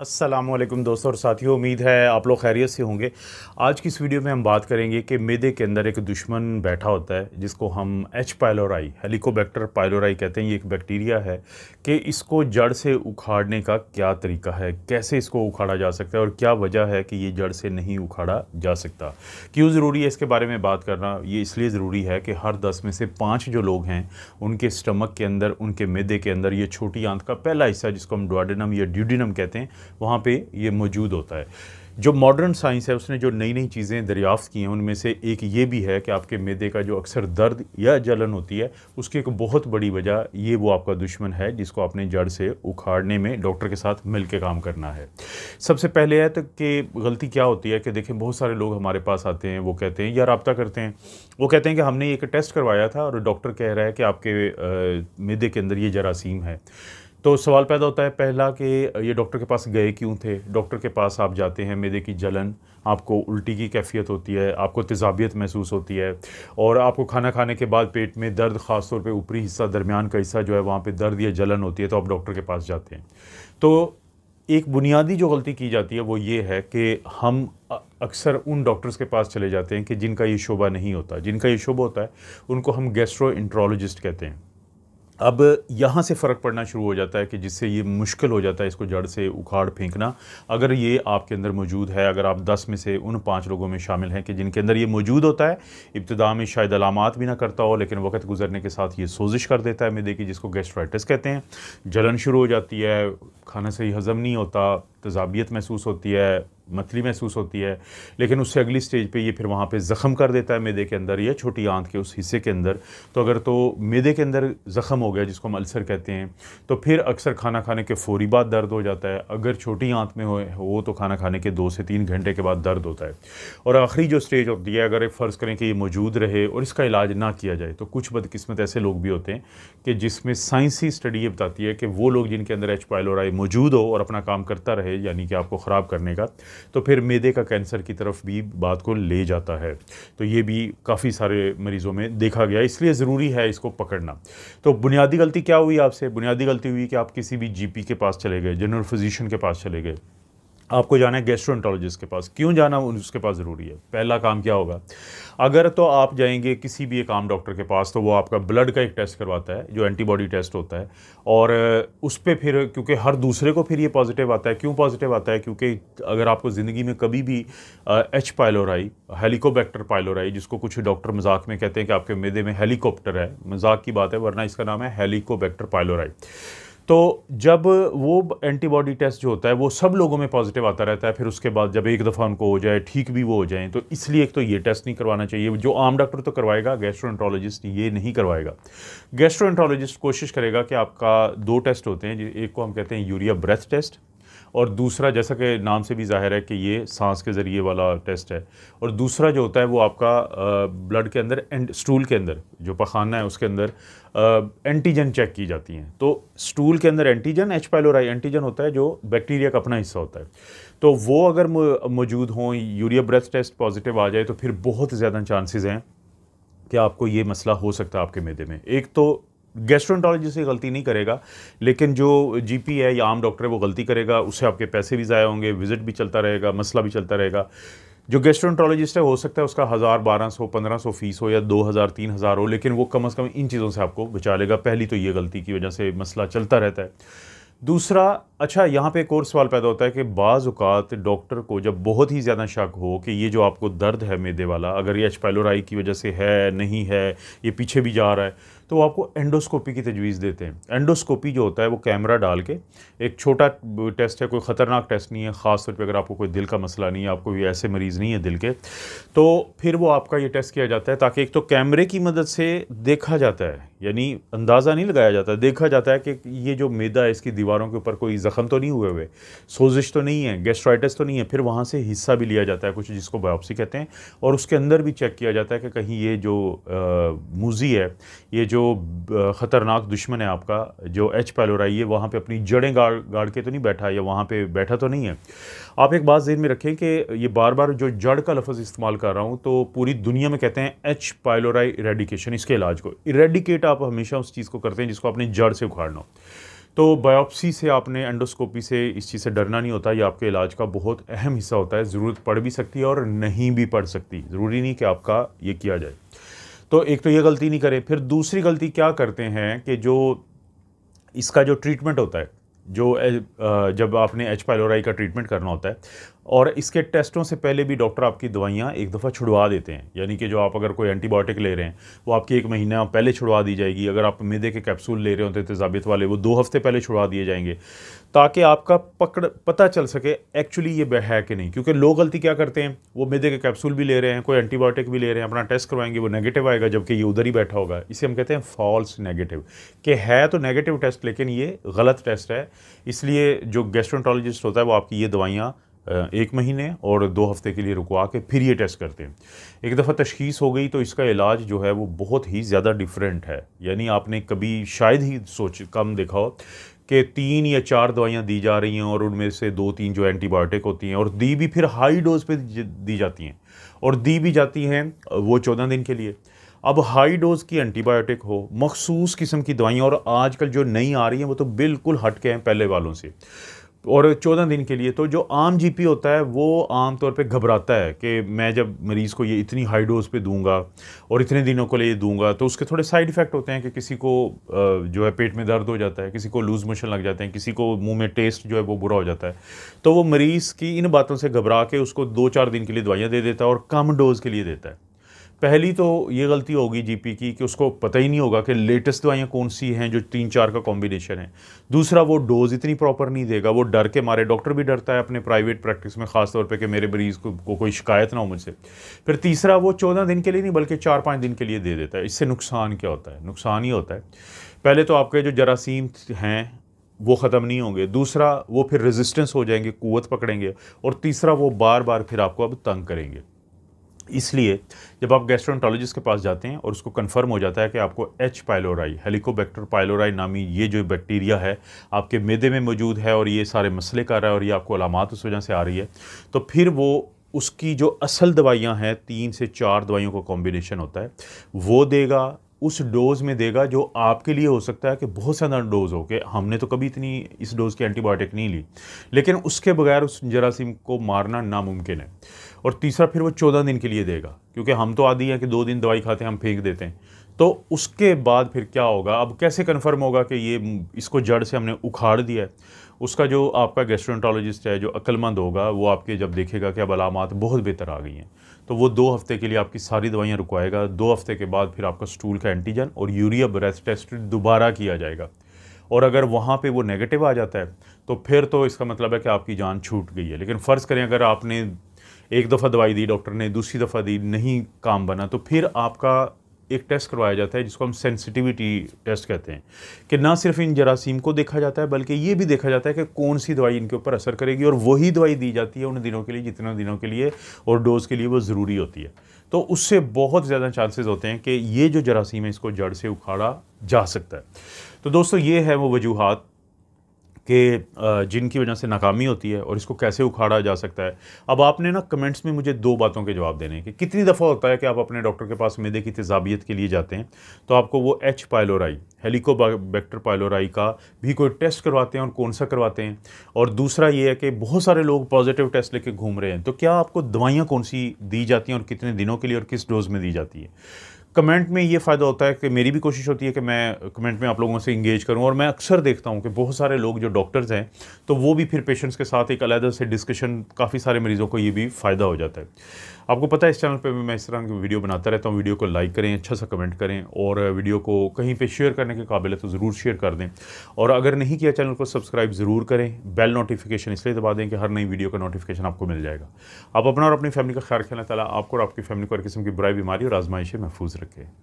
असलम दोस्तों और साथियों उम्मीद है आप लोग खैरियत से होंगे आज की इस वीडियो में हम बात करेंगे कि मेदे के अंदर एक दुश्मन बैठा होता है जिसको हम एच पायलोराई हेलिकोबैक्टर पायलोराई कहते हैं ये एक बैक्टीरिया है कि इसको जड़ से उखाड़ने का क्या तरीका है कैसे इसको उखाड़ा जा सकता है और क्या वजह है कि ये जड़ से नहीं उखाड़ा जा सकता क्यों ज़रूरी है इसके बारे में बात करना ये इसलिए ज़रूरी है कि हर दस में से पाँच जो लोग हैं उनके स्टमक के अंदर उनके मेदे के अंदर ये छोटी आंत का पहला हिस्सा जिसको हम डॉडिनम या ड्यूडिनम कहते हैं वहाँ पर ये मौजूद होता है जो मॉडर्न साइंस है उसने जो नई नई चीज़ें दरियाफ्त की हैं उनमें से एक ये भी है कि आपके मैदे का जो अक्सर दर्द या जलन होती है उसकी एक बहुत बड़ी वजह ये वो आपका दुश्मन है जिसको आपने जड़ से उखाड़ने में डॉक्टर के साथ मिल के काम करना है सबसे पहले है तो कि गलती क्या होती है कि देखें बहुत सारे लोग हमारे पास आते हैं वो कहते हैं या रबता करते हैं वो कहते हैं कि हमने एक टेस्ट करवाया था और डॉक्टर कह रहा है कि आपके मैदे के अंदर ये जरासीम है तो सवाल पैदा होता है पहला कि ये डॉक्टर के पास गए क्यों थे डॉक्टर के पास आप जाते हैं मेदे की जलन आपको उल्टी की कैफियत होती है आपको तजाबियत महसूस होती है और आपको खाना खाने के बाद पेट में दर्द ख़ास तौर पे ऊपरी हिस्सा दरमियान का हिस्सा जो है वहाँ पे दर्द या जलन होती है तो आप डॉक्टर के पास जाते हैं तो एक बुनियादी जो गलती की जाती है वो ये है कि हम अक्सर उन डॉक्टर्स के पास चले जाते हैं कि जिनका ये शोबा नहीं होता जिनका ये शोबा होता है उनको हम गैस्ट्रो कहते हैं अब यहाँ से फ़र्क पड़ना शुरू हो जाता है कि जिससे ये मुश्किल हो जाता है इसको जड़ से उखाड़ फेंकना अगर ये आपके अंदर मौजूद है अगर आप 10 में से उन पाँच लोगों में शामिल हैं कि जिनके अंदर ये मौजूद होता है इब्तदा में शायद अलामत भी ना करता हो लेकिन वक्त गुजरने के साथ ये सोजिश कर देता है मैदे की जिसको गैस्ट्राइटिस कहते हैं जलन शुरू हो जाती है खाना सही हज़म नहीं होता तजाबियत महसूस होती है मतली महसूस होती है लेकिन उससे अगली स्टेज पे ये फिर वहाँ पे ज़ख़म कर देता है मेदे के अंदर या छोटी आंत के उस हिस्से के अंदर तो अगर तो मेदे के अंदर ज़ख़म हो गया जिसको हम अल्सर कहते हैं तो फिर अक्सर खाना खाने के फ़ौरी बाद दर्द हो जाता है अगर छोटी आंत में हो, वो तो खाना खाने के दो से तीन घंटे के बाद दर्द होता है और आखिरी जो स्टेज होती है अगर फ़र्ज़ करें कि ये मौजूद रहे और इसका इलाज ना किया जाए तो कुछ बदकस्मत ऐसे लोग भी होते हैं कि जिसमें साइंसी स्टडी ये बताती है कि वो लोग जिनके अंदर एच पायलोराई मौजूद हो और अपना काम करता रहे यानी कि आपको ख़राब करने का तो फिर मेदे का कैंसर की तरफ भी बात को ले जाता है तो ये भी काफ़ी सारे मरीज़ों में देखा गया इसलिए ज़रूरी है इसको पकड़ना तो बुनियादी गलती क्या हुई आपसे बुनियादी गलती हुई कि आप किसी भी जी के पास चले गए जनरल फिजिशियन के पास चले गए आपको जाना है गैस्ट्रोएंटोलॉजिस्ट के पास क्यों जाना उसके पास ज़रूरी है पहला काम क्या होगा अगर तो आप जाएंगे किसी भी एक आम डॉक्टर के पास तो वो आपका ब्लड का एक टेस्ट करवाता है जो एंटीबॉडी टेस्ट होता है और उस पर फिर क्योंकि हर दूसरे को फिर ये पॉजिटिव आता है क्यों पॉजिटिव आता है क्योंकि अगर आपको ज़िंदगी में कभी भी एच पायलोराई हेलीकोबैक्टर पायलोराई जिसको कुछ डॉक्टर मजाक में कहते हैं कि आपके मैदे में हेलीकॉप्टर है मजाक की बात है वरना इसका नाम है हेलीकोबैक्टर पायलोराई तो जब वो एंटीबॉडी टेस्ट जो होता है वो सब लोगों में पॉजिटिव आता रहता है फिर उसके बाद जब एक दफ़ा उनको हो जाए ठीक भी वो हो जाए तो इसलिए एक तो ये टेस्ट नहीं करवाना चाहिए जो आम डॉक्टर तो करवाएगा गैस्ट्रोएंट्रोलॉजिस्ट ये नहीं करवाएगा गैस्ट्रोएंट्रोलॉजिस्ट कोशिश करेगा कि आपका दो टेस्ट होते हैं एक को हम कहते हैं यूरिया ब्रेथ टेस्ट और दूसरा जैसा कि नाम से भी जाहिर है कि ये सांस के ज़रिए वाला टेस्ट है और दूसरा जो होता है वो आपका ब्लड के अंदर एंड स्टूल के अंदर जो पखाना है उसके अंदर एंटीजन चेक की जाती हैं तो स्टूल के अंदर एंटीजन एच पैलोराई एंटीजन होता है जो बैक्टीरिया का अपना हिस्सा होता है तो वो अगर मौजूद हों यूरिया ब्रेथ टेस्ट पॉजिटिव आ जाए तो फिर बहुत ज़्यादा चांसेज हैं कि आपको ये मसला हो सकता है आपके मैदे में एक तो गैस्ट्रोन्टोलॉजी से गलती नहीं करेगा लेकिन जो जीपी है या आम डॉक्टर है वो गलती करेगा उससे आपके पैसे भी ज़ाया होंगे विज़िट भी चलता रहेगा मसला भी चलता रहेगा जो गेस्ट्रोन्ट्रोलॉजिस्ट है हो सकता है उसका हज़ार बारह सौ पंद्रह सौ फीस हो या दो हज़ार तीन हज़ार हो लेकिन वो कम अज़ कम इन चीज़ों से आपको बचा लेगा पहली तो ये गलती की वजह से मसला चलता रहता है दूसरा अच्छा यहाँ पे एक और सवाल पैदा होता है कि बाज़ात डॉक्टर को जब बहुत ही ज़्यादा शक हो कि ये जो आपको दर्द है मेदे वाला अगर ये एच पैलोराई की वजह से है नहीं है ये पीछे भी जा रहा है तो वो आपको एंडोस्कोपी की तजवीज़ देते हैं एंडोस्कोपी जो होता है वो कैमरा डाल के एक छोटा टेस्ट है कोई ख़तरनाक टेस्ट नहीं है ख़ास तौर पर अगर आपको कोई दिल का मसला नहीं है आपको भी ऐसे मरीज़ नहीं है दिल के तो फिर वो आपका ये टेस्ट किया जाता है ताकि एक तो कैमरे की मदद से देखा जाता है यानी अंदाज़ा नहीं लगाया जाता देखा जाता है कि ये जो मैदा है इसकी दीवारों के ऊपर कोई ज़ख़म तो नहीं हुए हुए सोजिश तो नहीं है गेस्ट्राइटस तो नहीं है फिर वहाँ से हिस्सा भी लिया जाता है कुछ जिसको बायोप्सी कहते हैं और उसके अंदर भी चेक किया जाता है कि कहीं ये जो मूजी है ये जो जो ख़तरनाक दुश्मन है आपका जो एच पैलोराई है वहाँ पे अपनी जड़ें गाड़ गाड़ के तो नहीं बैठा या वहाँ पे बैठा तो नहीं है आप एक बात जहन में रखें कि ये बार बार जो जड़ का लफ्ज़ इस्तेमाल कर रहा हूँ तो पूरी दुनिया में कहते हैं एच पैलोराई इरेडिकेशन इसके इलाज को इरेडिकेट आप हमेशा उस चीज़ को करते हैं जिसको आपने जड़ से उखाड़ना तो बायोप्सी से आपने एंडोस्कोपी से इस चीज़ से डरना नहीं होता ये आपके इलाज का बहुत अहम हिस्सा होता है ज़रूरत पड़ भी सकती है और नहीं भी पड़ सकती ज़रूरी नहीं कि आपका ये किया जाए तो एक तो ये गलती नहीं करें फिर दूसरी गलती क्या करते हैं कि जो इसका जो ट्रीटमेंट होता है जो जब आपने एच पाइलोराई का ट्रीटमेंट करना होता है और इसके टेस्टों से पहले भी डॉक्टर आपकी दवाइयाँ एक दफ़ा छुड़वा देते हैं यानी कि जो आप अगर कोई एंटीबायोटिक ले रहे हैं वो आपकी एक महीना पहले छुड़वा दी जाएगी अगर आप मैदे के कैप्सूल ले रहे होते तेजाबियत तो वाले वो दो हफ्ते पहले छुड़वा दिए जाएंगे ताकि आपका पकड़ पता चल सके एक्चुअली ये है कि नहीं क्योंकि लोग गलती क्या करते हैं वो मैदे के कैप्सूल भी ले रहे हैं कोई एंटीबायोटिक भी ले रहे हैं अपना टेस्ट करवाएंगे वो नेगेटिव आएगा जबकि ये उधर ही बैठा होगा इसे हम कहते हैं फॉल्स नेगेटिव कि है तो नेगेटिव टेस्ट लेकिन ये गलत टेस्ट है इसलिए जो गैस्ट्रोन्टोलॉजिस्ट होता है वो आपकी ये दवाइयाँ एक महीने और दो हफ्ते के लिए रुकवा के फिर ये टेस्ट करते हैं एक दफ़ा तशखीस हो गई तो इसका इलाज जो है वो बहुत ही ज़्यादा डिफरेंट है यानी आपने कभी शायद ही सोच कम देखा हो कि तीन या चार दवाइयाँ दी जा रही हैं और उनमें से दो तीन जो एंटीबायोटिक होती हैं और दी भी फिर हाई डोज पर दी जाती हैं और दी भी जाती हैं वो चौदह दिन के लिए अब हाई डोज़ की एंटीबायोटिक हो मखसूस किस्म की दवाइयाँ और आजकल जो नई आ रही हैं वो तो बिल्कुल हट के हैं पहले वालों से और चौदह दिन के लिए तो जो आम जीपी होता है वो आम तौर पे घबराता है कि मैं जब मरीज़ को ये इतनी हाई डोज पे दूंगा और इतने दिनों के लिए दूंगा तो उसके थोड़े साइड इफ़ेक्ट होते हैं कि किसी को जो है पेट में दर्द हो जाता है किसी को लूज़ मोशन लग जाते हैं किसी को मुंह में टेस्ट जो है वो बुरा हो जाता है तो वो मरीज़ की इन बातों से घबरा के उसको दो चार दिन के लिए दवाइयाँ दे देता है और कम डोज़ के लिए देता है पहली तो ये गलती होगी जीपी की कि उसको पता ही नहीं होगा कि लेटेस्ट दवाइयाँ कौन सी हैं जो तीन चार का कॉम्बिनेशन है दूसरा वो डोज़ इतनी प्रॉपर नहीं देगा वो डर के मारे डॉक्टर भी डरता है अपने प्राइवेट प्रैक्टिस में ख़ास तौर पे कि मेरे मरीज़ को, को कोई शिकायत ना हो मुझसे फिर तीसरा वो चौदह दिन के लिए नहीं बल्कि चार पाँच दिन के लिए दे देता है इससे नुकसान क्या होता है नुकसान ही होता है पहले तो आपके जो जरासीम हैं वो ख़त्म नहीं होंगे दूसरा वो फिर रेजिस्टेंस हो जाएंगे कुत पकड़ेंगे और तीसरा वो बार बार फिर आपको अब तंग करेंगे इसलिए जब आप गैस्ट्रोएंटोलॉजिस्ट के पास जाते हैं और उसको कंफर्म हो जाता है कि आपको एच पाइलोराई हेलिकोबैक्टर पाइलोराई नामी ये जो बैक्टीरिया है आपके मैदे में मौजूद है और ये सारे मसले कर रहा है और ये आपको अलामत उस वजह से आ रही है तो फिर वो उसकी जो असल दवाइयाँ हैं तीन से चार दवाइयों का कॉम्बिनेशन होता है वो देगा उस डोज़ में देगा जो आपके लिए हो सकता है कि बहुत ज़्यादा डोज़ हो के हमने तो कभी इतनी इस डोज़ की एंटीबायोटिक नहीं ली लेकिन उसके बगैर उस जरासीम को मारना नामुमकिन है और तीसरा फिर वो चौदह दिन के लिए देगा क्योंकि हम तो आदि हैं कि दो दिन दवाई खाते हैं हम फेंक देते हैं तो उसके बाद फिर क्या होगा अब कैसे कन्फर्म होगा कि ये इसको जड़ से हमने उखाड़ दिया है उसका जो आपका गैस्ट्रोनटोलॉजिस्ट है जो अक्लमंद होगा वो आपके जब देखेगा कि अब अलामत बहुत बेहतर आ गई हैं तो वो दो हफ्ते के लिए आपकी सारी दवाइयाँ रुकवाएगा दो हफ्ते के बाद फिर आपका स्टूल का एंटीजन और यूरिया ब्रेथ टेस्ट दोबारा किया जाएगा और अगर वहाँ पे वो नेगेटिव आ जाता है तो फिर तो इसका मतलब है कि आपकी जान छूट गई है लेकिन फ़र्ज़ करें अगर आपने एक दफ़ा दवाई दी डॉक्टर ने दूसरी दफ़ा दी नहीं काम बना तो फिर आपका एक टेस्ट करवाया जाता है जिसको हम सेंसिटिविटी टेस्ट कहते हैं कि ना सिर्फ इन जरासीम को देखा जाता है बल्कि ये भी देखा जाता है कि कौन सी दवाई इनके ऊपर असर करेगी और वही दवाई दी जाती है उन दिनों के लिए जितने दिनों के लिए और डोज़ के लिए वो ज़रूरी होती है तो उससे बहुत ज़्यादा चांसेस होते हैं कि ये जो जरासीम है इसको जड़ से उखाड़ा जा सकता है तो दोस्तों ये है वो वजूहत कि जिनकी वजह से नाकामी होती है और इसको कैसे उखाड़ा जा सकता है अब आपने ना कमेंट्स में मुझे दो बातों के जवाब देने हैं कि कितनी दफ़ा होता है कि आप अपने डॉक्टर के पास मैदे की तेज़ाबियत के लिए जाते हैं तो आपको वो एच पायलोराई हेलिकोबैक्टर पायलोराई का भी कोई टेस्ट करवाते हैं और कौन सा करवाते हैं और दूसरा ये है कि बहुत सारे लोग पॉजिटिव टेस्ट लेके घूम रहे हैं तो क्या आपको दवाइयाँ कौन सी दी जाती हैं और कितने दिनों के लिए और किस डोज में दी जाती है कमेंट में ये फ़ायदा होता है कि मेरी भी कोशिश होती है कि मैं कमेंट में आप लोगों से इंगेज करूं और मैं अक्सर देखता हूं कि बहुत सारे लोग जो डॉक्टर्स हैं तो वो भी फिर पेशेंट्स के साथ एक अलहदा से डिस्कशन काफ़ी सारे मरीज़ों को ये भी फ़ायदा हो जाता है आपको पता है इस चैनल पर मैं इस तरह की वीडियो बनाता रहता हूँ वीडियो को लाइक करें अच्छा सा कमेंट करें और वीडियो को कहीं पर शेयर करने के काबिल है तो ज़रूर शेयर कर दें और अगर नहीं किया चैनल को सब्सक्राइब ज़रूर करें बेल नोटिफिकेशन इसलिए दबा दें कि हर नई वीडियो का नोटिफिकेशन आपको मिल जाएगा आप अपना और अपनी फैमिली का ख्याल रखें ताला आपको और आपकी फैमिली को हर किस्म की बुराई बीमारी और आजमाइशें महफूज रखें सके